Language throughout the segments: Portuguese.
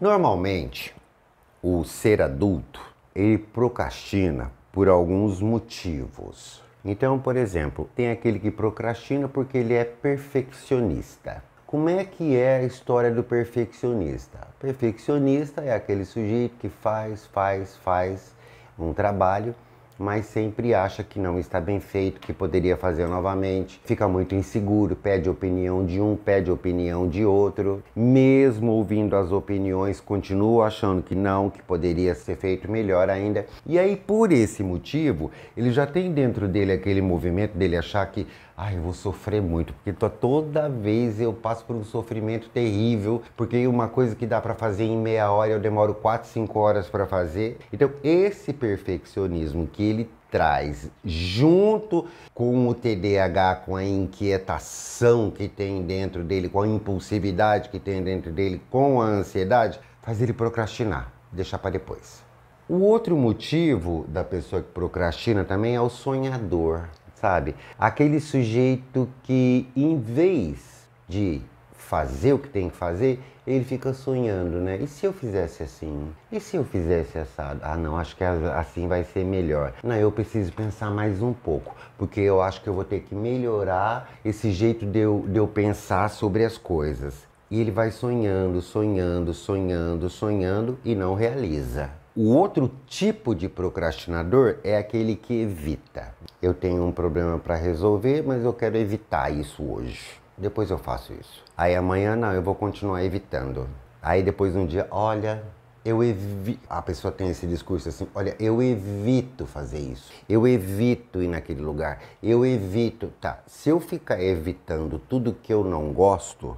Normalmente, o ser adulto ele procrastina por alguns motivos. Então, por exemplo, tem aquele que procrastina porque ele é perfeccionista. Como é que é a história do perfeccionista? Perfeccionista é aquele sujeito que faz, faz, faz um trabalho mas sempre acha que não está bem feito, que poderia fazer novamente, fica muito inseguro, pede opinião de um, pede opinião de outro, mesmo ouvindo as opiniões, continua achando que não, que poderia ser feito melhor ainda. E aí, por esse motivo, ele já tem dentro dele aquele movimento dele achar que Ai, eu vou sofrer muito, porque toda vez eu passo por um sofrimento terrível, porque uma coisa que dá para fazer em meia hora eu demoro 4, 5 horas para fazer. Então, esse perfeccionismo que ele traz, junto com o TDAH, com a inquietação que tem dentro dele, com a impulsividade que tem dentro dele, com a ansiedade, faz ele procrastinar, deixar para depois. O outro motivo da pessoa que procrastina também é o sonhador, sabe? Aquele sujeito que, em vez de fazer o que tem que fazer, ele fica sonhando, né? E se eu fizesse assim? E se eu fizesse assado? Ah, não, acho que assim vai ser melhor. Não, eu preciso pensar mais um pouco, porque eu acho que eu vou ter que melhorar esse jeito de eu, de eu pensar sobre as coisas. E ele vai sonhando, sonhando, sonhando, sonhando e não realiza. O outro tipo de procrastinador é aquele que evita. Eu tenho um problema para resolver, mas eu quero evitar isso hoje depois eu faço isso. Aí amanhã não, eu vou continuar evitando. Aí depois um dia, olha, eu evito. A pessoa tem esse discurso assim: olha, eu evito fazer isso. Eu evito ir naquele lugar. Eu evito. Tá, se eu ficar evitando tudo que eu não gosto,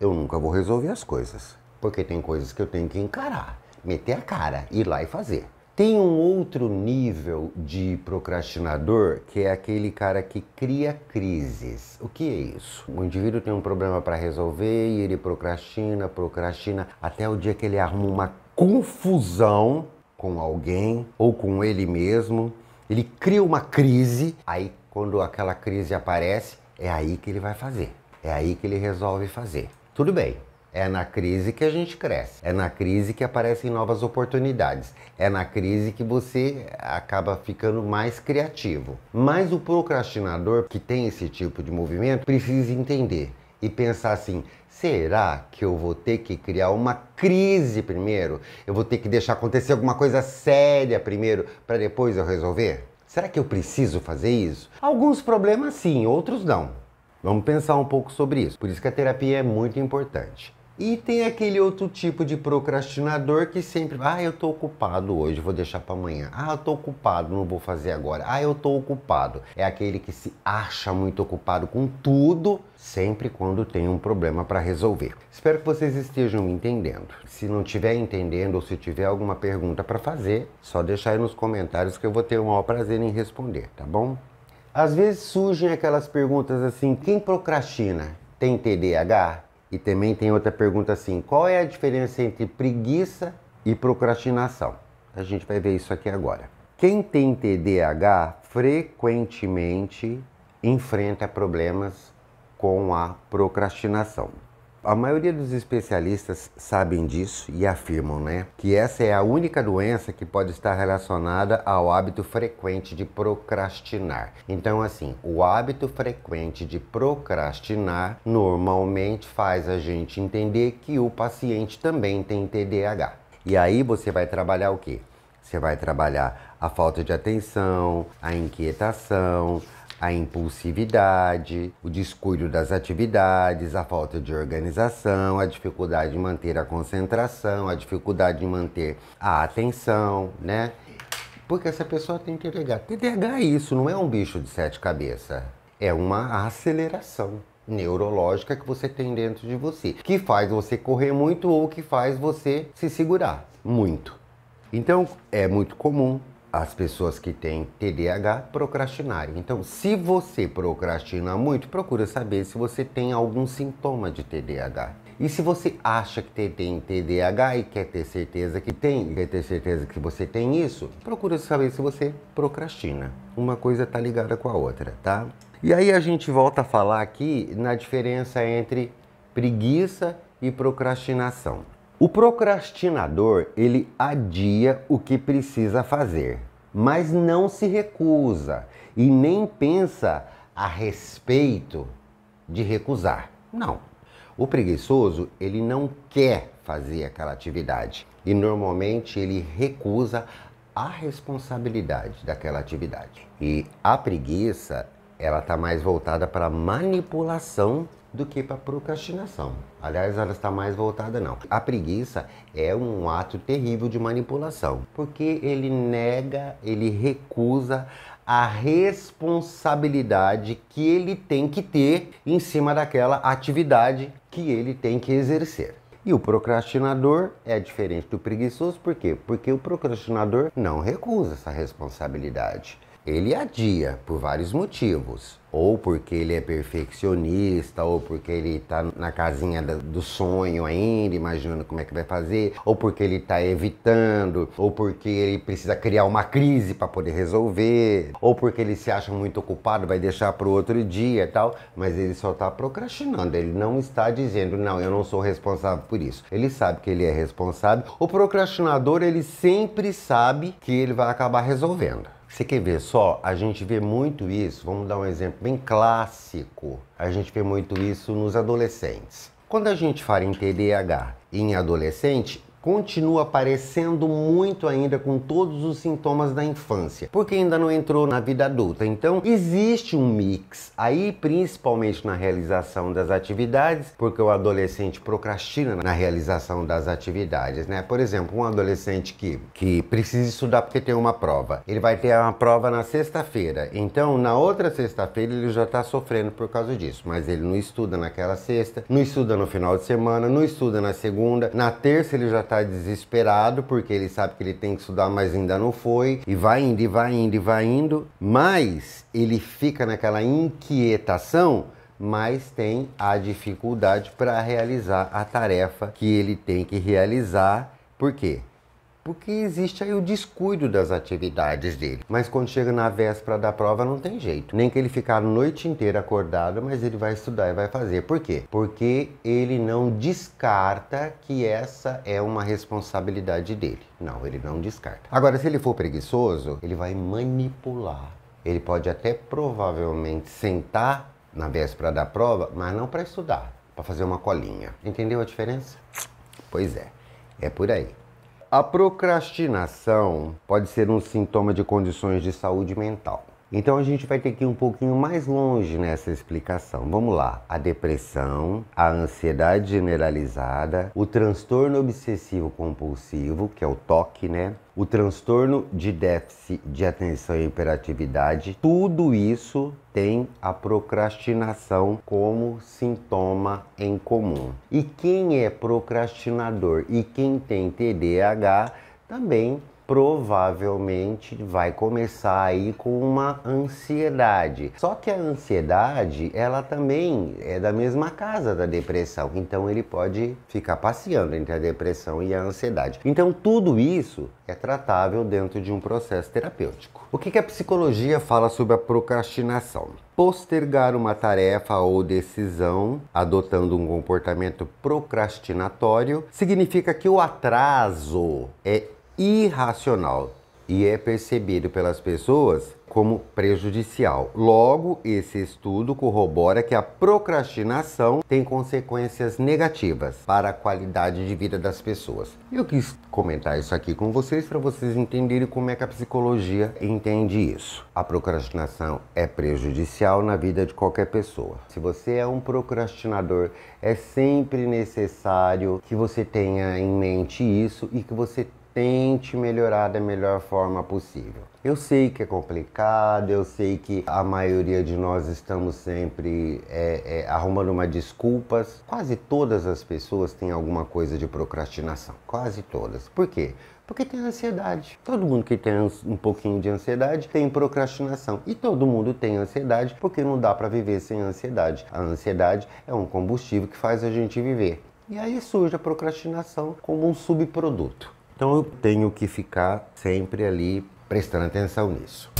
eu nunca vou resolver as coisas. Porque tem coisas que eu tenho que encarar, meter a cara, ir lá e fazer. Tem um outro nível de procrastinador que é aquele cara que cria crises. O que é isso? O indivíduo tem um problema para resolver e ele procrastina, procrastina até o dia que ele arruma uma confusão com alguém ou com ele mesmo. Ele cria uma crise, aí quando aquela crise aparece, é aí que ele vai fazer. É aí que ele resolve fazer. Tudo bem, é na crise que a gente cresce, é na crise que aparecem novas oportunidades, é na crise que você acaba ficando mais criativo. Mas o procrastinador que tem esse tipo de movimento precisa entender e pensar assim: será que eu vou ter que criar uma crise primeiro? Eu vou ter que deixar acontecer alguma coisa séria primeiro para depois eu resolver? Será que eu preciso fazer isso? Alguns problemas sim, outros não. Vamos pensar um pouco sobre isso. Por isso que a terapia é muito importante. E tem aquele outro tipo de procrastinador que sempre, ah, eu tô ocupado hoje, vou deixar para amanhã. Ah, eu tô ocupado, não vou fazer agora. Ah, eu tô ocupado. É aquele que se acha muito ocupado com tudo, sempre quando tem um problema para resolver. Espero que vocês estejam me entendendo. Se não estiver entendendo ou se tiver alguma pergunta para fazer, só deixar aí nos comentários que eu vou ter o maior prazer em responder, tá bom? Às vezes surgem aquelas perguntas assim: quem procrastina tem TDAH? E também tem outra pergunta assim: qual é a diferença entre preguiça e procrastinação? A gente vai ver isso aqui agora. Quem tem TDAH frequentemente enfrenta problemas com a procrastinação. A maioria dos especialistas sabem disso e afirmam, né, que essa é a única doença que pode estar relacionada ao hábito frequente de procrastinar. Então, assim, o hábito frequente de procrastinar normalmente faz a gente entender que o paciente também tem TDAH. E aí você vai trabalhar o quê? Você vai trabalhar a falta de atenção, a inquietação, a impulsividade, o descuido das atividades, a falta de organização, a dificuldade de manter a concentração, a dificuldade de manter a atenção, né? Porque essa pessoa tem TDAH. TDAH é isso, não é um bicho de sete cabeças. É uma aceleração neurológica que você tem dentro de você, que faz você correr muito ou que faz você se segurar muito. Então, é muito comum as pessoas que têm TDAH procrastinarem. Então, se você procrastina muito, procura saber se você tem algum sintoma de TDAH. E se você acha que tem TDAH e quer ter certeza que tem, quer ter certeza que você tem isso, procura saber se você procrastina. Uma coisa está ligada com a outra, tá? E aí a gente volta a falar aqui na diferença entre preguiça e procrastinação. O procrastinador, ele adia o que precisa fazer, mas não se recusa e nem pensa a respeito de recusar. Não. O preguiçoso, ele não quer fazer aquela atividade e normalmente ele recusa a responsabilidade daquela atividade. E a preguiça, ela está mais voltada para manipulação do que para procrastinação. Aliás, ela está mais voltada não. A preguiça é um ato terrível de manipulação, porque ele nega, ele recusa a responsabilidade que ele tem que ter em cima daquela atividade que ele tem que exercer. E o procrastinador é diferente do preguiçoso, por quê? Porque o procrastinador não recusa essa responsabilidade ele adia por vários motivos. Ou porque ele é perfeccionista, ou porque ele está na casinha do sonho ainda, imaginando como é que vai fazer, ou porque ele está evitando, ou porque ele precisa criar uma crise para poder resolver, ou porque ele se acha muito ocupado, vai deixar para o outro dia e tal, mas ele só está procrastinando, ele não está dizendo, não, eu não sou responsável por isso. Ele sabe que ele é responsável. O procrastinador, ele sempre sabe que ele vai acabar resolvendo. Você quer ver só? A gente vê muito isso, vamos dar um exemplo bem clássico. A gente vê muito isso nos adolescentes. Quando a gente fala em TDAH em adolescente, continua aparecendo muito ainda com todos os sintomas da infância, porque ainda não entrou na vida adulta. Então, existe um mix aí, principalmente na realização das atividades, porque o adolescente procrastina na realização das atividades, né? Por exemplo, um adolescente que, que precisa estudar porque tem uma prova, ele vai ter uma prova na sexta-feira, então na outra sexta-feira ele já está sofrendo por causa disso, mas ele não estuda naquela sexta, não estuda no final de semana, não estuda na segunda, na terça ele já tá desesperado porque ele sabe que ele tem que estudar, mas ainda não foi, e vai indo, e vai indo, e vai indo, mas ele fica naquela inquietação mas tem a dificuldade para realizar a tarefa que ele tem que realizar. Por quê? porque existe aí o descuido das atividades dele. Mas quando chega na véspera da prova não tem jeito. Nem que ele ficar a noite inteira acordado, mas ele vai estudar e vai fazer. Por quê? Porque ele não descarta que essa é uma responsabilidade dele. Não, ele não descarta. Agora, se ele for preguiçoso, ele vai manipular. Ele pode até provavelmente sentar na véspera da prova, mas não para estudar, para fazer uma colinha. Entendeu a diferença? Pois é, é por aí. A procrastinação pode ser um sintoma de condições de saúde mental. Então a gente vai ter que ir um pouquinho mais longe nessa explicação. Vamos lá. A depressão, a ansiedade generalizada, o transtorno obsessivo compulsivo, que é o TOC, né? O transtorno de déficit de atenção e hiperatividade, tudo isso tem a procrastinação como sintoma em comum. E quem é procrastinador e quem tem TDAH também provavelmente vai começar aí com uma ansiedade. Só que a ansiedade, ela também é da mesma casa da depressão, então ele pode ficar passeando entre a depressão e a ansiedade. Então tudo isso é tratável dentro de um processo terapêutico. O que, que a psicologia fala sobre a procrastinação? Postergar uma tarefa ou decisão adotando um comportamento procrastinatório significa que o atraso é irracional e é percebido pelas pessoas como prejudicial. Logo, esse estudo corrobora que a procrastinação tem consequências negativas para a qualidade de vida das pessoas. Eu quis comentar isso aqui com vocês para vocês entenderem como é que a psicologia entende isso. A procrastinação é prejudicial na vida de qualquer pessoa. Se você é um procrastinador, é sempre necessário que você tenha em mente isso e que você tente melhorar da melhor forma possível. Eu sei que é complicado, eu sei que a maioria de nós estamos sempre é, é, arrumando uma desculpas. Quase todas as pessoas têm alguma coisa de procrastinação. Quase todas. Por quê? Porque tem ansiedade. Todo mundo que tem um pouquinho de ansiedade tem procrastinação. E todo mundo tem ansiedade porque não dá para viver sem ansiedade. A ansiedade é um combustível que faz a gente viver. E aí surge a procrastinação como um subproduto. Então eu tenho que ficar sempre ali prestando atenção nisso.